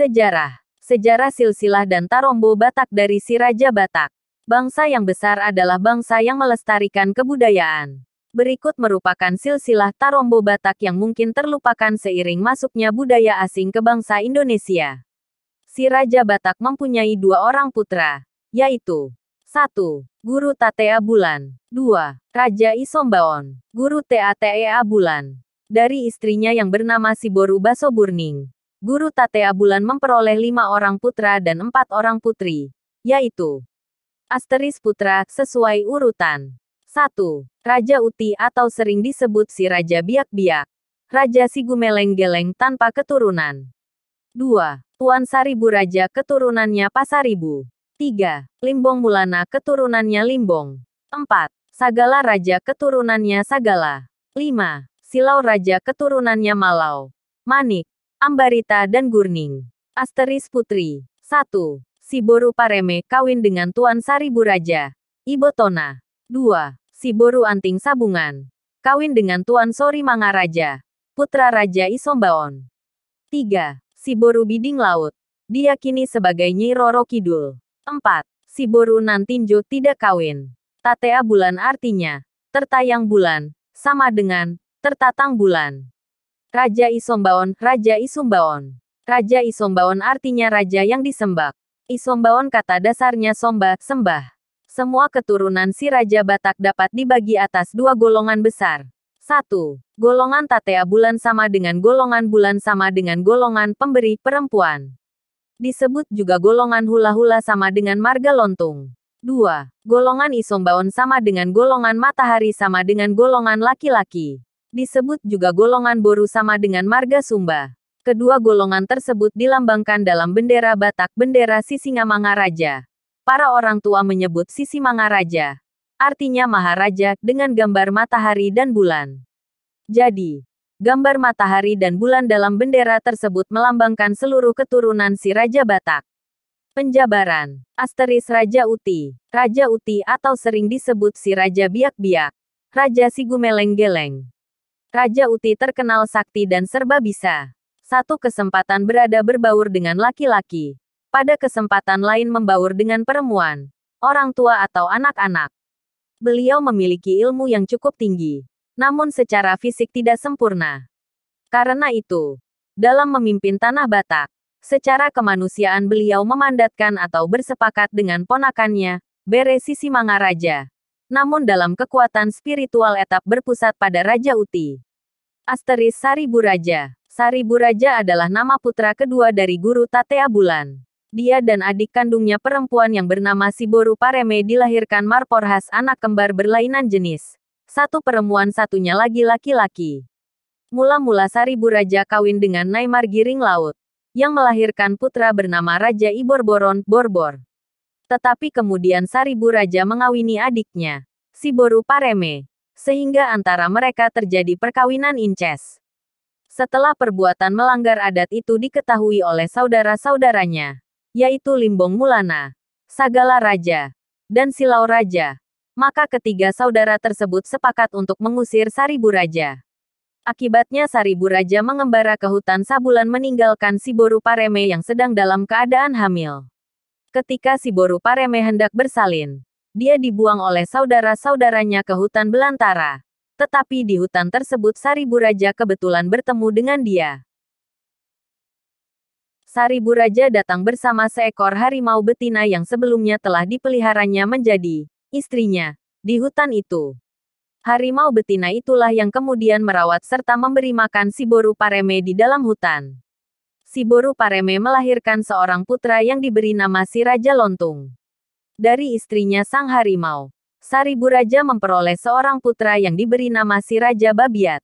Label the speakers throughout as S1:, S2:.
S1: Sejarah Sejarah silsilah dan tarombo Batak dari si Raja Batak. Bangsa yang besar adalah bangsa yang melestarikan kebudayaan. Berikut merupakan silsilah tarombo Batak yang mungkin terlupakan seiring masuknya budaya asing ke bangsa Indonesia. Si Raja Batak mempunyai dua orang putra, yaitu 1. Guru Tatea Bulan 2. Raja Isombaon Guru Tatea Bulan Dari istrinya yang bernama Siboru Basoburning, Guru Tatea Bulan memperoleh lima orang putra dan empat orang putri, yaitu Asteris Putra, sesuai urutan. 1. Raja Uti atau sering disebut si Raja Biak-Biak. Raja Sigumeleng-Geleng tanpa keturunan. 2. Tuan Saribu Raja keturunannya Pasaribu. 3. Limbong Mulana keturunannya Limbong. 4. Sagala Raja keturunannya Sagala. 5. Silau Raja keturunannya Malau. Manik. Ambarita dan Gurning. Asteris Putri. 1. Siboru Pareme kawin dengan Tuan Saribu Raja. Ibotona. 2. Siboru Anting Sabungan. Kawin dengan Tuan Sori Mangaraja. Putra Raja Isombaon. 3. Siboru Biding Laut. Dia sebagai Nyi Roro Kidul. 4. Siboru Nantinjo tidak kawin. Tatea bulan artinya tertayang bulan, sama dengan tertatang bulan. Raja Isombaon, Raja Isumbaon. Raja Isombaon artinya raja yang disembah. Isombaon kata dasarnya somba, sembah. Semua keturunan si Raja Batak dapat dibagi atas dua golongan besar. Satu, Golongan Tatea bulan sama dengan golongan bulan sama dengan golongan pemberi perempuan. Disebut juga golongan hula-hula sama dengan marga lontung. Dua, Golongan Isombaon sama dengan golongan matahari sama dengan golongan laki-laki. Disebut juga golongan Boru sama dengan marga Sumba. Kedua golongan tersebut dilambangkan dalam bendera Batak bendera Sisingamangaraja. Para orang tua menyebut Sisingamangaraja, Artinya Maharaja, dengan gambar matahari dan bulan. Jadi, gambar matahari dan bulan dalam bendera tersebut melambangkan seluruh keturunan si Raja Batak. Penjabaran Asteris Raja Uti Raja Uti atau sering disebut si Raja Biak-Biak Raja Sigumeleng-Geleng Raja Uti terkenal sakti dan serba bisa. Satu kesempatan berada berbaur dengan laki-laki. Pada kesempatan lain membaur dengan perempuan, orang tua atau anak-anak. Beliau memiliki ilmu yang cukup tinggi, namun secara fisik tidak sempurna. Karena itu, dalam memimpin tanah Batak, secara kemanusiaan beliau memandatkan atau bersepakat dengan ponakannya, Bere Simangaraja namun dalam kekuatan spiritual etap berpusat pada Raja Uti. Asteris Saribu Raja Saribu Raja adalah nama putra kedua dari guru Tatea Bulan. Dia dan adik kandungnya perempuan yang bernama Siboru Pareme dilahirkan Marporhas anak kembar berlainan jenis. Satu perempuan satunya lagi laki-laki. Mula-mula Saribu Raja kawin dengan Naimar Giring Laut yang melahirkan putra bernama Raja Iborboron, Boron, Borbor. Tetapi kemudian Saribu Raja mengawini adiknya, Siboru Pareme, sehingga antara mereka terjadi perkawinan inces. Setelah perbuatan melanggar adat itu diketahui oleh saudara-saudaranya, yaitu Limbong Mulana, Sagala Raja, dan Silau Raja, maka ketiga saudara tersebut sepakat untuk mengusir Saribu Raja. Akibatnya Saribu Raja mengembara ke hutan Sabulan meninggalkan Siboru Pareme yang sedang dalam keadaan hamil. Ketika si Boru Pareme hendak bersalin, dia dibuang oleh saudara-saudaranya ke hutan belantara. Tetapi di hutan tersebut Saribu Raja kebetulan bertemu dengan dia. Saribu Raja datang bersama seekor harimau betina yang sebelumnya telah dipeliharanya menjadi istrinya di hutan itu. Harimau betina itulah yang kemudian merawat serta memberi makan si Boru Pareme di dalam hutan. Siboru Pareme melahirkan seorang putra yang diberi nama si Raja Lontung. Dari istrinya Sang Harimau, Saribu Raja memperoleh seorang putra yang diberi nama si Raja Babiat.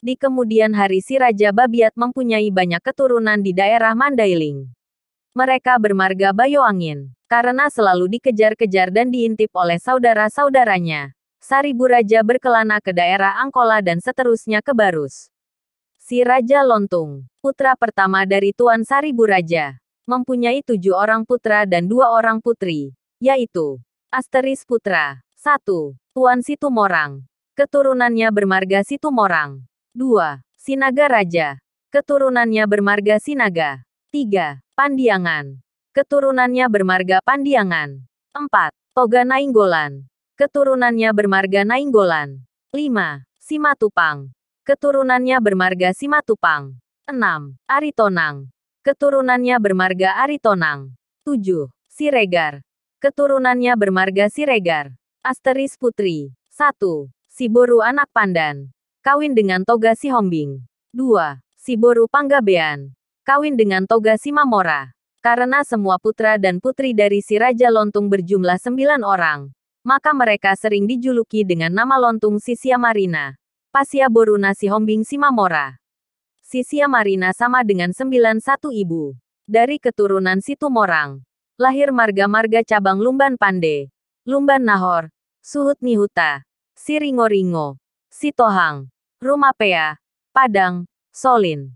S1: Di kemudian hari si Raja Babiat mempunyai banyak keturunan di daerah Mandailing. Mereka bermarga Bayu Angin, karena selalu dikejar-kejar dan diintip oleh saudara-saudaranya. Saribu Raja berkelana ke daerah Angkola dan seterusnya ke Barus. Si Raja Lontung, putra pertama dari Tuan Saribu Raja, mempunyai tujuh orang putra dan dua orang putri, yaitu Asteris Putra, 1. Tuan Situmorang, keturunannya bermarga Situmorang. 2. Sinaga Raja, keturunannya bermarga Sinaga. 3. Pandiangan, keturunannya bermarga Pandiangan. 4. Toga Nainggolan, keturunannya bermarga Nainggolan. 5. Simatupang, Keturunannya bermarga Simatupang. 6. Aritonang. Keturunannya bermarga Aritonang. 7. Siregar. Keturunannya bermarga Siregar. Asteris Putri. 1. Siboru anak Pandan. Kawin dengan Toga Sihombing. 2. Siboru Panggabean. Kawin dengan Toga Simamora. Karena semua putra dan putri dari si Raja Lontung berjumlah sembilan orang, maka mereka sering dijuluki dengan nama Lontung Sisia Marina. Pasia Boruna Sihombing Simamora. Sisia Marina sama dengan 91 ibu. Dari keturunan Situmorang. Lahir marga-marga cabang Lumban Pande, Lumban Nahor, Suhut Nihuta, Siringo-ringo, Sitohang, Rumapea, Padang, Solin.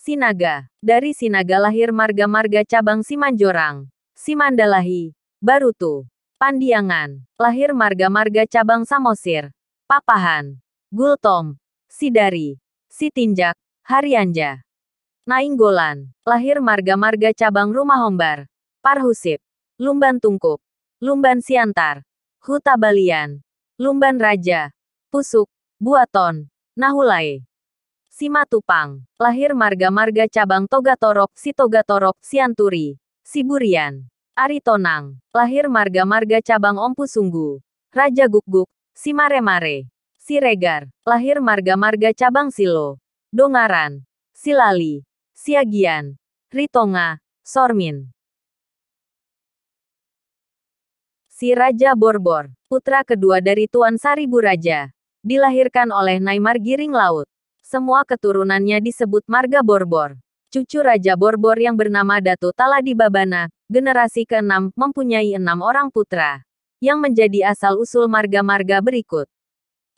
S1: Sinaga. Dari Sinaga lahir marga-marga cabang Simanjorang, Simandalahi, Barutu, Pandiangan. Lahir marga-marga cabang Samosir, Papahan, Gultom, Sidari, Sitinjak, Harianja, Nainggolan, lahir marga-marga cabang Rumah Hombar, Parhusip, Lumban Tungkup, Lumban Siantar, Huta Balian, Lumban Raja, Pusuk, Buaton, Nahulai. Simatupang, lahir marga-marga cabang Togatorop, Sitogatorop, Sianturi, Siburian. Aritonang, lahir marga-marga cabang Ompusunggu, Raja Gukguk, Simare-mare. Siregar, lahir marga-marga cabang Silo, Dongaran, Silali, Siagian, Ritonga, Sormin. Si Raja Borbor, putra kedua dari Tuan Saribu Raja, dilahirkan oleh Naimar Giring Laut. Semua keturunannya disebut marga Borbor. Cucu Raja Borbor yang bernama Datu Taladi Babana, generasi ke-6, mempunyai enam orang putra. Yang menjadi asal-usul marga-marga berikut.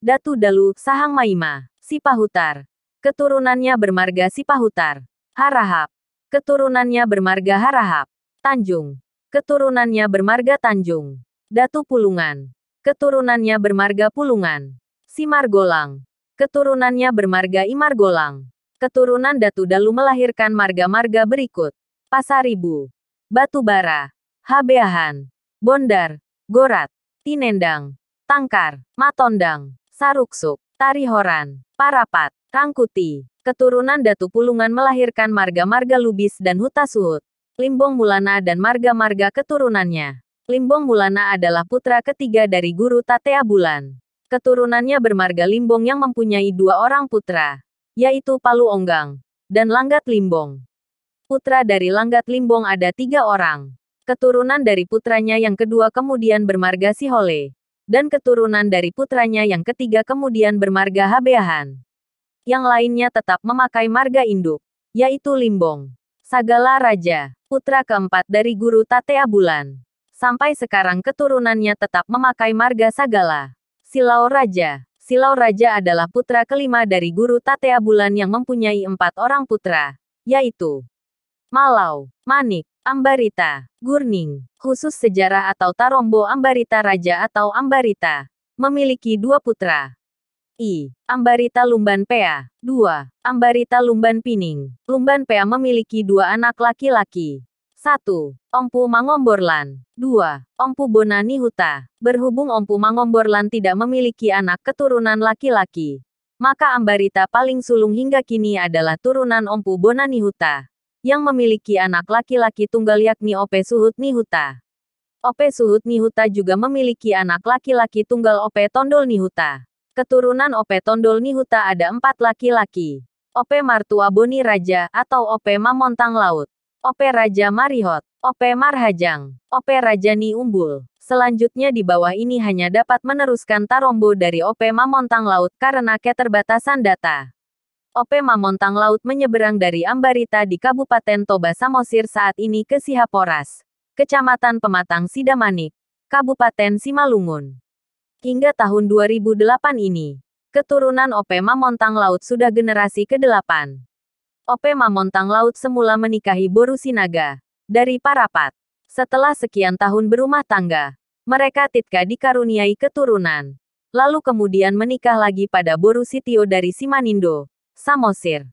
S1: Datu Dalu, Sahang Maima, Sipahutar. Keturunannya bermarga Sipahutar. Harahap. Keturunannya bermarga Harahap. Tanjung. Keturunannya bermarga Tanjung. Datu Pulungan. Keturunannya bermarga Pulungan. Simargolang. Keturunannya bermarga Imargolang. Keturunan Datu Dalu melahirkan marga-marga berikut. Pasaribu. Batubara. Habeahan. Bondar. Gorat. Tinendang. Tangkar. Matondang. Saruksuk, Tarihoran, Parapat, Rangkuti. Keturunan Datu Pulungan melahirkan marga-marga Lubis dan Huta Suhut, Limbong Mulana dan marga-marga keturunannya. Limbong Mulana adalah putra ketiga dari guru Tatea Bulan. Keturunannya bermarga Limbong yang mempunyai dua orang putra, yaitu Palu Onggang dan Langgat Limbong. Putra dari Langgat Limbong ada tiga orang. Keturunan dari putranya yang kedua kemudian bermarga Sihole dan keturunan dari putranya yang ketiga kemudian bermarga Habeahan. Yang lainnya tetap memakai marga induk, yaitu Limbong. Sagala Raja, putra keempat dari guru Tatea Bulan. Sampai sekarang keturunannya tetap memakai marga Sagala. Silau Raja, Silau Raja adalah putra kelima dari guru Tatea Bulan yang mempunyai empat orang putra, yaitu Malau, Manik, Ambarita, Gurning, khusus sejarah atau Tarombo Ambarita Raja atau Ambarita, memiliki dua putra. I. Ambarita Lumban Pea, 2. Ambarita Lumban Pining, Lumban Pea memiliki dua anak laki-laki. 1. Ompu Mangomborlan, 2. Ompu Bonani Huta, berhubung Ompu Mangomborlan tidak memiliki anak keturunan laki-laki. Maka Ambarita paling sulung hingga kini adalah turunan Ompu Bonani Huta yang memiliki anak laki-laki tunggal yakni Ope Suhut Nihuta. Ope Suhut Nihuta juga memiliki anak laki-laki tunggal Ope Tondol Nihuta. Keturunan Ope Tondol Nihuta ada empat laki-laki. Ope Martua Boni Raja atau Ope Mamontang Laut. Ope Raja Marihot, Ope Marhajang, Ope Raja Ni Umbul. Selanjutnya di bawah ini hanya dapat meneruskan tarombo dari Ope Mamontang Laut karena keterbatasan data. OP Mamontang Laut menyeberang dari Ambarita di Kabupaten Toba Samosir saat ini ke Sihaporas, Kecamatan Pematang Sidamanik, Kabupaten Simalungun. Hingga tahun 2008 ini, keturunan OP Mamontang Laut sudah generasi ke-8. OP Mamontang Laut semula menikahi Boru Sinaga, dari Parapat. Setelah sekian tahun berumah tangga, mereka Titka dikaruniai keturunan. Lalu kemudian menikah lagi pada Boru Sitio dari Simanindo, Samosir.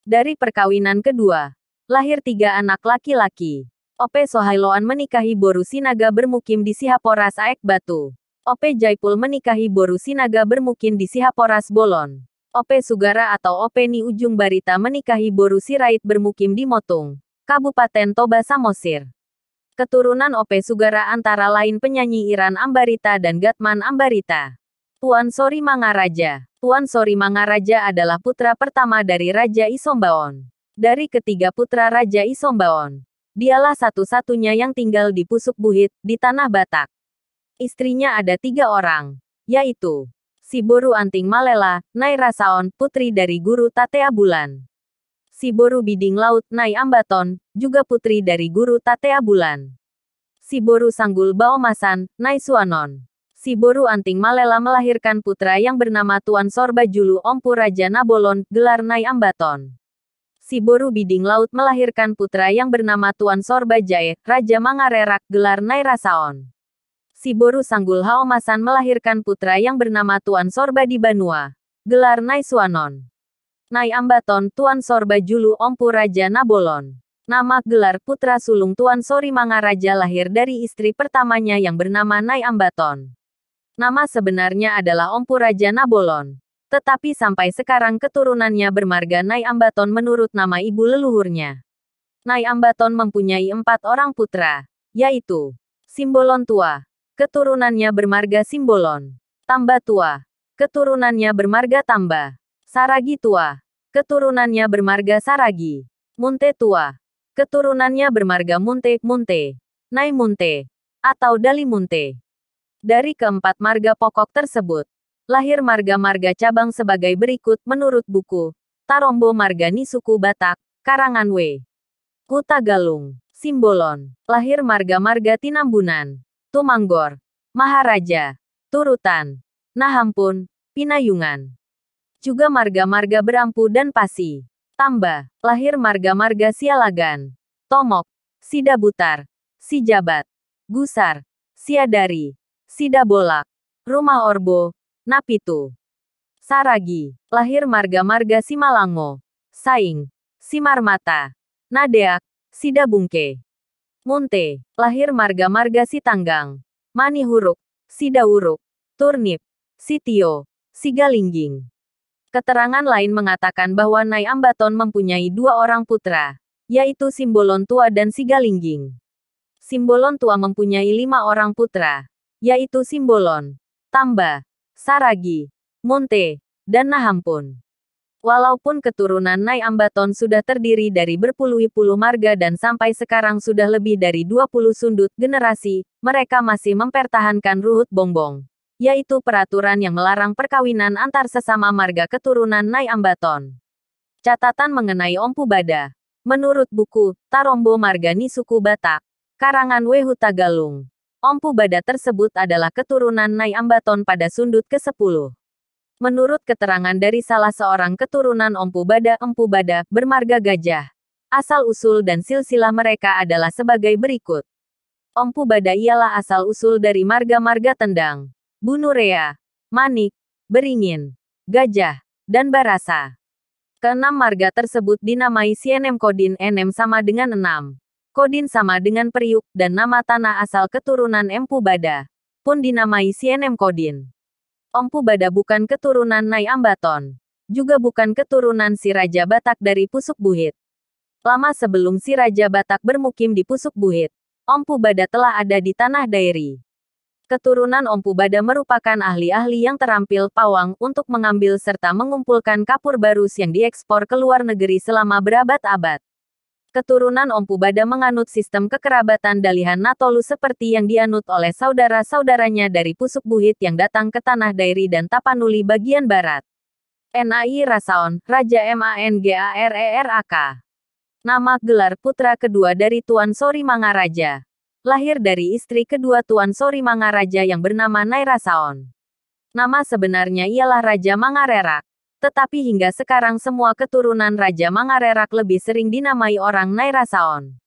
S1: Dari perkawinan kedua, lahir tiga anak laki-laki. Ope Sohailoan menikahi Boru Sinaga bermukim di Sihaporas Aek Batu. Ope Jaipul menikahi Boru Sinaga bermukim di Sihaporas Bolon. Ope Sugara atau Ope Ni Ujung Barita menikahi Boru Sirait bermukim di Motung, Kabupaten Toba Samosir. Keturunan Ope Sugara antara lain penyanyi Iran Ambarita dan Gatman Ambarita. Tuan Sori Mangaraja. Tuan Sori Mangaraja adalah putra pertama dari Raja Isombaon. Dari ketiga putra Raja Isombaon, dialah satu-satunya yang tinggal di Pusuk Buhit, di Tanah Batak. Istrinya ada tiga orang, yaitu Siboru Anting Malela, Nai Rasaon, putri dari guru Tatea Bulan. Siboru Biding Laut, Nai Ambaton, juga putri dari guru Tatea Bulan. Siboru Sanggul Baomasan, Nai Suanon si Boru Anting Malela melahirkan putra yang bernama Tuan Sorba Julu Ompu Raja Nabolon, gelar Nai Ambaton. Si Boru Biding Laut melahirkan putra yang bernama Tuan Sorba Jae, Raja Mangarerak, gelar Nai Rasaon. Si Boru Sanggul Haomasan melahirkan putra yang bernama Tuan Sorba di Banua, gelar Nai Suanon. Nai Ambaton, Tuan Sorba Julu Ompu Raja Nabolon. Nama gelar putra sulung Tuan Sori Mangaraja lahir dari istri pertamanya yang bernama Nai Ambaton. Nama sebenarnya adalah Raja Nabolon, Tetapi sampai sekarang keturunannya bermarga Nai Ambaton menurut nama ibu leluhurnya. Nai Ambaton mempunyai empat orang putra, yaitu Simbolon Tua, keturunannya bermarga Simbolon, Tamba Tua, keturunannya bermarga Tamba, Saragi Tua, keturunannya bermarga Saragi, Munte Tua, keturunannya bermarga Munte, Munte, Nai Munte, atau Dali Munte. Dari keempat marga pokok tersebut, lahir marga-marga cabang sebagai berikut menurut buku Tarombo marga Nisuku Batak, Karangan W. Galung, Simbolon, lahir marga-marga Tinambunan, Tumanggor, Maharaja, Turutan, Nahampun, Pinayungan. Juga marga-marga Berampu dan Pasi. Tambah, lahir marga-marga Sialagan, Tomok, Sidabutar, Sijabat, Gusar, Siadari, Sida Bolak, Rumah Orbo, Napitu. Saragi, lahir marga-marga Simalango, Saing, Simarmata, Nadeak, Sida Bungke. Munte, lahir marga-marga Sitanggang, Manihuruk, Huruk, Sida Uruk, Turnip, Sitio, Sigalingging. Keterangan lain mengatakan bahwa Nai Ambaton mempunyai dua orang putra, yaitu Simbolon Tua dan Sigalingging. Simbolon Tua mempunyai lima orang putra, yaitu Simbolon, Tamba, Saragi, Monte, dan Nahampun. Walaupun keturunan Nai Ambaton sudah terdiri dari berpuluh-puluh marga dan sampai sekarang sudah lebih dari 20 sundut generasi, mereka masih mempertahankan ruhut bongbong, yaitu peraturan yang melarang perkawinan antar sesama marga keturunan Nai Ambaton. Catatan mengenai Ompu Bada. Menurut buku Tarombo Marga Nisuku Batak, karangan Wehuta Galung. Ompu Bada tersebut adalah keturunan Nai Ambaton pada sundut ke-10. Menurut keterangan dari salah seorang keturunan Ompu Bada, Empu Bada, bermarga gajah. Asal-usul dan silsilah mereka adalah sebagai berikut. Ompu Bada ialah asal-usul dari marga-marga Tendang, Bunurea, Manik, Beringin, Gajah, dan Barasa. Keenam marga tersebut dinamai Sienem Kodin NM sama dengan enam. Kodin sama dengan periuk dan nama tanah asal keturunan Empu Bada, pun dinamai Cnm Kodin. Empu Bada bukan keturunan Nai Ambaton, juga bukan keturunan si Raja Batak dari Pusuk Buhit. Lama sebelum si Raja Batak bermukim di Pusuk Buhit, Empu Bada telah ada di tanah Dairi. Keturunan Empu Bada merupakan ahli-ahli yang terampil pawang untuk mengambil serta mengumpulkan kapur barus yang diekspor ke luar negeri selama berabad-abad keturunan Ompu Bada menganut sistem kekerabatan Dalihan Natolu seperti yang dianut oleh saudara-saudaranya dari Pusuk Buhit yang datang ke Tanah Dairi dan Tapanuli bagian barat. NAI Rasaon, Raja MANGARERAK. Nama gelar putra kedua dari Tuan Sori Mangaraja. Lahir dari istri kedua Tuan Sori Mangaraja yang bernama Nairasaon. Nama sebenarnya ialah Raja Mangarerak. Tetapi hingga sekarang semua keturunan Raja Mangarerak lebih sering dinamai orang Nairasaon.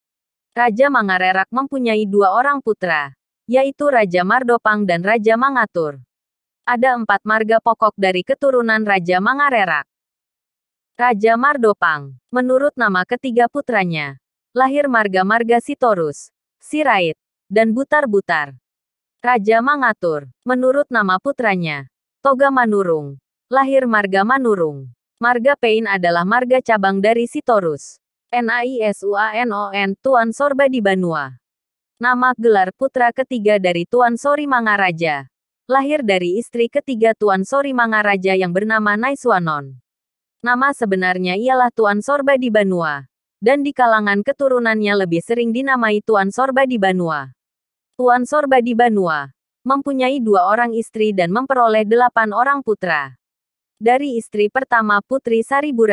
S1: Raja Mangarerak mempunyai dua orang putra, yaitu Raja Mardopang dan Raja Mangatur. Ada empat marga pokok dari keturunan Raja Mangarerak. Raja Mardopang, menurut nama ketiga putranya, lahir marga-marga Sitorus, Sirait, dan Butar-Butar. Raja Mangatur, menurut nama putranya, Toga Manurung, Lahir marga Manurung. Marga Pain adalah marga cabang dari Sitorus. NAISUANON Tuan Sorba di Banua. Nama gelar putra ketiga dari Tuan Sori Mangaraja. Lahir dari istri ketiga Tuan Sori Mangaraja yang bernama Naiswanon. Nama sebenarnya ialah Tuan Sorba di Banua. Dan di kalangan keturunannya lebih sering dinamai Tuan Sorba di Banua. Tuan Sorba di Banua mempunyai dua orang istri dan memperoleh delapan orang putra. Dari istri pertama Putri Saribu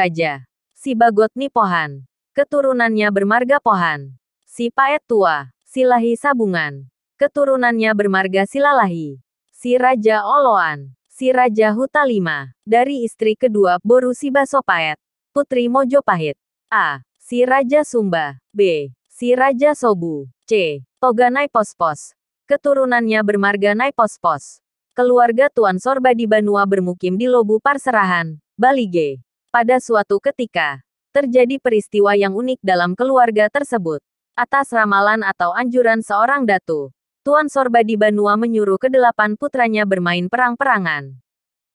S1: Si Bagotni Pohan. Keturunannya bermarga Pohan. Si Paet Tua, Silahi Sabungan. Keturunannya bermarga Silalahi. Si Raja Oloan, si Raja Huta Lima. Dari istri kedua Boru Paet, Putri Mojo Pahit. A. Si Raja Sumba. B. Si Raja Sobu. C. Toga Naipospos. Keturunannya bermarga Naipospos. Keluarga Tuan Sorba di Banua bermukim di Lobu Parserahan, Balige. Pada suatu ketika, terjadi peristiwa yang unik dalam keluarga tersebut. Atas ramalan atau anjuran seorang datu, Tuan Sorba di Banua menyuruh kedelapan putranya bermain perang-perangan.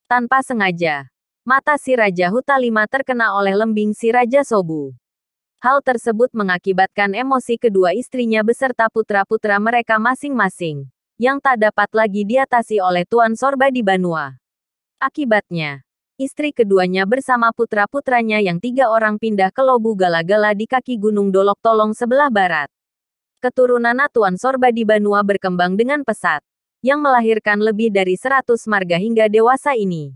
S1: Tanpa sengaja, mata si Raja Huta terkena oleh lembing si Raja Sobu. Hal tersebut mengakibatkan emosi kedua istrinya beserta putra-putra mereka masing-masing yang tak dapat lagi diatasi oleh Tuan Sorba di Banua. Akibatnya, istri keduanya bersama putra-putranya yang tiga orang pindah ke Lobu Gala-Gala di kaki Gunung Dolok Tolong sebelah barat. Keturunan Tuan Sorba di Banua berkembang dengan pesat, yang melahirkan lebih dari seratus marga hingga dewasa ini.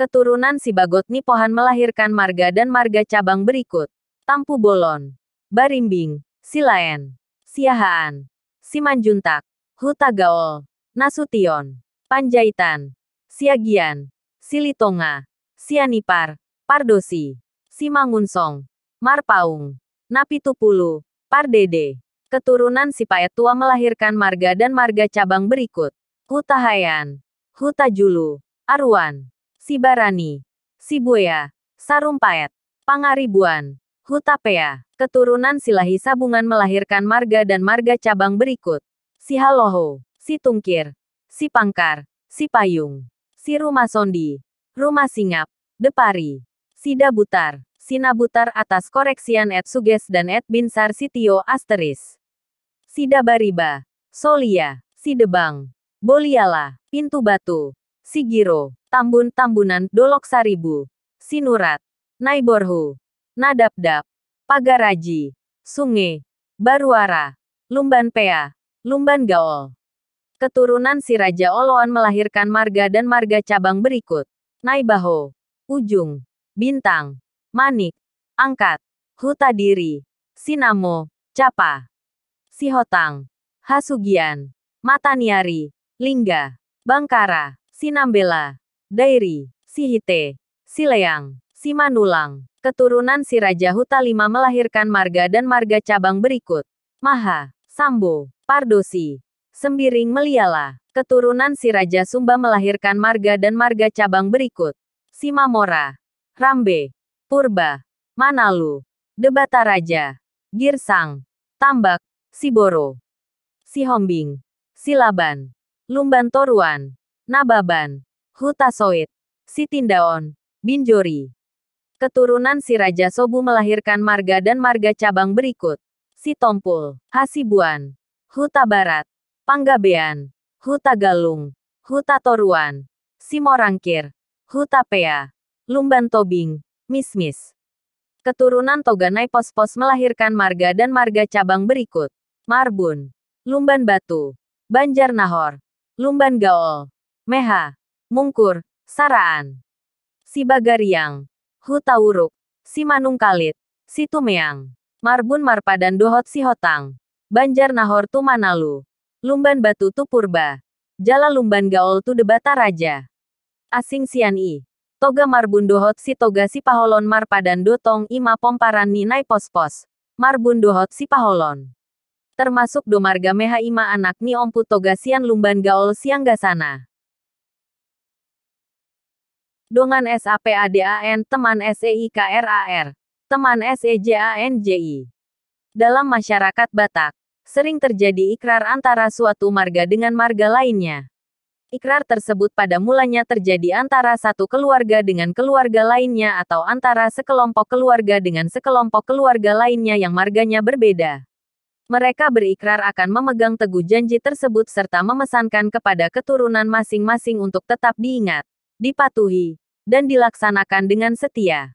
S1: Keturunan Si Sibagot Nipohan melahirkan marga dan marga cabang berikut. Tampu Bolon, Barimbing, Silaen, Siahaan, Simanjuntak, Hutagaol, Nasution, Panjaitan, Siagian, Silitonga, Sianipar, Pardosi, Simangunsong, Marpaung, Napitupulu, Pardede. Keturunan si paet Tua melahirkan marga dan marga cabang berikut. Hutahayan, Hutajulu, Aruan, Sibarani, Sibuya, Sarumpaet, Pangaribuan, Hutapea. Keturunan Silahi Sabungan melahirkan marga dan marga cabang berikut si Haloho, si Tungkir, si Pangkar, si Payung, si Rumah Sondi, Rumah Singap, Depari, si Dabutar, Sinabutar atas koreksian Ed Suges dan Ed Binsar Sitio Asteris. si dabariba, Solia, si debang, Boliala, Pintu Batu, si giro, Tambun Tambunan, Dolok Saribu, nurat, Naiborhu, nadapdap, Pagaraji, Sungai, Baruara, Lumban Pea, Lumban Gaol. Keturunan si Raja Oloan melahirkan marga dan marga cabang berikut. Naibaho, Ujung, Bintang, Manik, Angkat, Huta Diri, Sinamo, Capa, Sihotang, Hasugian, Mataniari, Lingga, Bangkara, Sinambela, Dairi, Sihite, Sileang, Simanulang. Keturunan si Raja Huta Lima melahirkan marga dan marga cabang berikut. Maha, Sambo, Pardosi, Sembiring Meliala, keturunan si Raja Sumba melahirkan marga dan marga cabang berikut. Simamora, Rambe, Purba, Manalu, Raja, Girsang, Tambak, Siboro, Sihombing, Silaban, Lumban Toruan, Nababan, Huta Hutasoit, Sitindaon, Binjori. Keturunan si Raja Sobu melahirkan marga dan marga cabang berikut. Sitompul, Hasibuan, Huta Barat, Panggabean, Huta Galung, Huta Toruan, Simorangkir, Huta Pea, Lumban Tobing, Mismis. Keturunan Toganai pos-pos melahirkan marga dan marga cabang berikut. Marbun, Lumban Batu, Banjar Nahor, Lumban Gaol, Meha, Mungkur, Saraan, Sibagariang, Huta Uruk, Simanungkalit, Situmeang. Marbun Marpadan Dohot Sihotang. Banjar Nahor Tumanalu, Lumban Batu Tupurba, Jala Lumban Gaol Tu Debata Raja. Asing Sian I. Toga Marbun Dohot Si Toga Si Paholon Marpadan Dotong Ima Pomparan Ninai Pospos, Marbun Dohot Si Paholon. Termasuk Domarga Meha Ima Anak Ni Ompu Toga Sian Lumban Gaol Siang Gasana. Dongan SAPADAN Teman SEIKRAR teman SEJANJI. Dalam masyarakat Batak, sering terjadi ikrar antara suatu marga dengan marga lainnya. Ikrar tersebut pada mulanya terjadi antara satu keluarga dengan keluarga lainnya atau antara sekelompok keluarga dengan sekelompok keluarga lainnya yang marganya berbeda. Mereka berikrar akan memegang teguh janji tersebut serta memesankan kepada keturunan masing-masing untuk tetap diingat, dipatuhi, dan dilaksanakan dengan setia.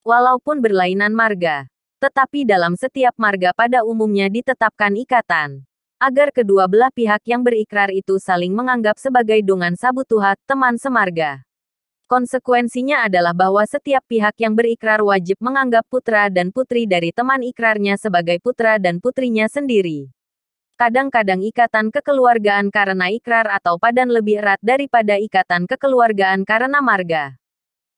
S1: Walaupun berlainan marga, tetapi dalam setiap marga pada umumnya ditetapkan ikatan agar kedua belah pihak yang berikrar itu saling menganggap sebagai sabu Tuhan, teman semarga. Konsekuensinya adalah bahwa setiap pihak yang berikrar wajib menganggap putra dan putri dari teman ikrarnya sebagai putra dan putrinya sendiri. Kadang-kadang ikatan kekeluargaan karena ikrar atau padan lebih erat daripada ikatan kekeluargaan karena marga.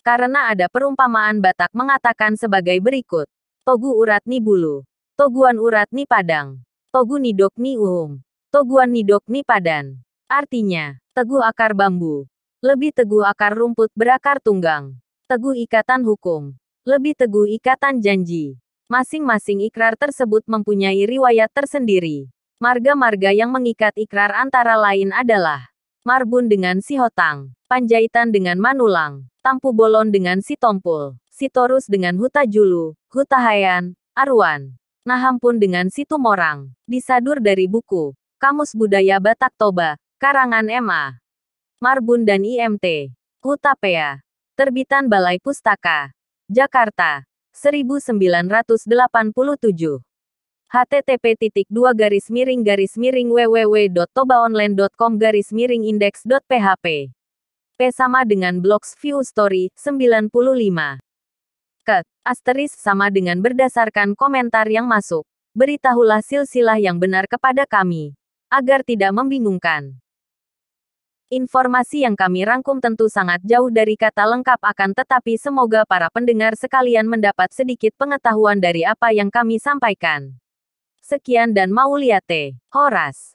S1: Karena ada perumpamaan Batak mengatakan sebagai berikut. Togu urat ni bulu. Toguan urat ni padang. Togu nidok ni uhum. Toguan nidok ni padan. Artinya, teguh akar bambu. Lebih teguh akar rumput berakar tunggang. Teguh ikatan hukum. Lebih teguh ikatan janji. Masing-masing ikrar tersebut mempunyai riwayat tersendiri. Marga-marga yang mengikat ikrar antara lain adalah Marbun dengan si Hotang, Panjaitan dengan Manulang, Tampu Bolon dengan si Tompul, Sitorus dengan Huta Julu, Huta Hayan, Arwan, Nahampun dengan si Tumorang, disadur dari buku Kamus Budaya Batak Toba, karangan MA, Marbun dan IMT, Huta Pea, terbitan Balai Pustaka, Jakarta, 1987 http titik dua garis miring garis miring www.tobaonline.com garis miring index.php. P sama dengan blocks view story 95. Ket, asteris sama dengan berdasarkan komentar yang masuk. Beritahulah silsilah yang benar kepada kami, agar tidak membingungkan. Informasi yang kami rangkum tentu sangat jauh dari kata lengkap akan tetapi semoga para pendengar sekalian mendapat sedikit pengetahuan dari apa yang kami sampaikan. Sekian dan mau Mauliate, Horas.